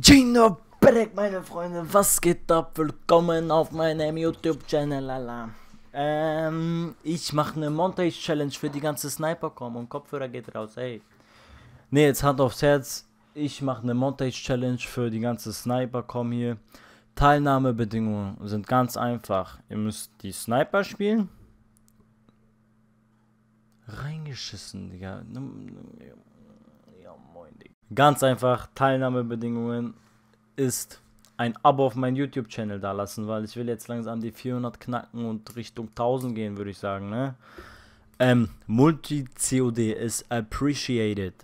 Gino Berg, meine Freunde, was geht ab? Willkommen auf meinem YouTube-Channel. Ähm, ich mache eine Montage-Challenge für die ganze sniper com und Kopfhörer geht raus, ey. Ne, jetzt Hand aufs Herz. Ich mache eine Montage-Challenge für die ganze sniper com hier. Teilnahmebedingungen sind ganz einfach. Ihr müsst die Sniper spielen. Reingeschissen, Digga. Ja, moin, Digga. Ganz einfach, Teilnahmebedingungen ist ein Abo auf meinen YouTube-Channel da lassen, weil ich will jetzt langsam die 400 knacken und Richtung 1000 gehen, würde ich sagen. Ne? Ähm, Multi-COD ist appreciated.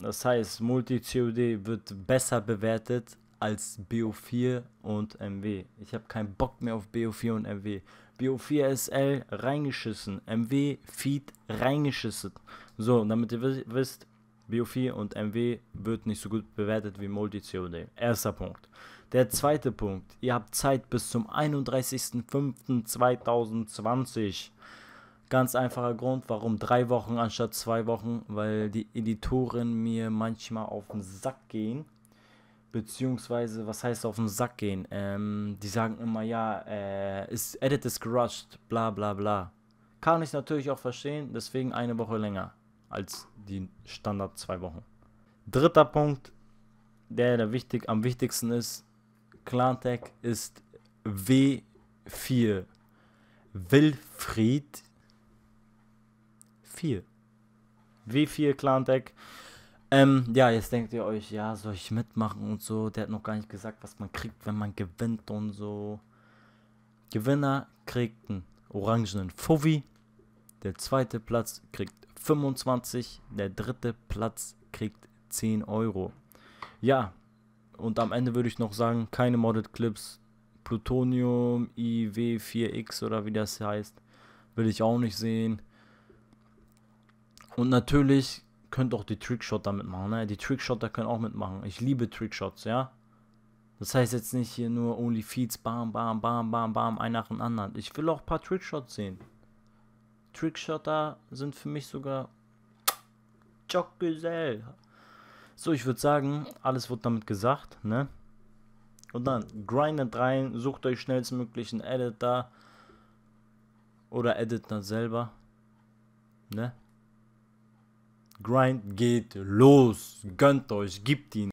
Das heißt, Multi-COD wird besser bewertet als BO4 und MW. Ich habe keinen Bock mehr auf BO4 und MW. BO4 SL reingeschissen, MW Feed reingeschissen. So, damit ihr wisst, BO4 und MW wird nicht so gut bewertet wie Multi COD. Erster Punkt. Der zweite Punkt. Ihr habt Zeit bis zum 31.05.2020. Ganz einfacher Grund, warum drei Wochen anstatt zwei Wochen, weil die Editoren mir manchmal auf den Sack gehen. Beziehungsweise, was heißt auf den Sack gehen? Ähm, die sagen immer, ja, äh, ist, Edit ist gerusht, bla bla bla. Kann ich natürlich auch verstehen, deswegen eine Woche länger als die Standard zwei Wochen. Dritter Punkt, der, der wichtig, am wichtigsten ist, Clantech ist W4. Wilfried 4. W4 Clantech. Ähm, ja, jetzt denkt ihr euch, ja, soll ich mitmachen und so. Der hat noch gar nicht gesagt, was man kriegt, wenn man gewinnt und so. Gewinner kriegt einen orangenen Fovi. Der zweite Platz kriegt 25, der dritte Platz kriegt 10 Euro. Ja, und am Ende würde ich noch sagen, keine Modded Clips. Plutonium IW4X oder wie das heißt, will ich auch nicht sehen. Und natürlich könnt auch die Trickshotter mitmachen. Ne? Die Trickshotter können auch mitmachen. Ich liebe Trickshots, ja. Das heißt jetzt nicht hier nur Only Feeds, bam, bam, bam, bam, bam, ein nach dem anderen. Ich will auch ein paar Trickshots sehen. Trickshotter sind für mich sogar Jockgesell. So, ich würde sagen, alles wird damit gesagt, ne? Und dann grindet rein, sucht euch schnellstmöglich einen Editor oder Editor selber, ne? Grind geht los, gönnt euch, gibt ihn.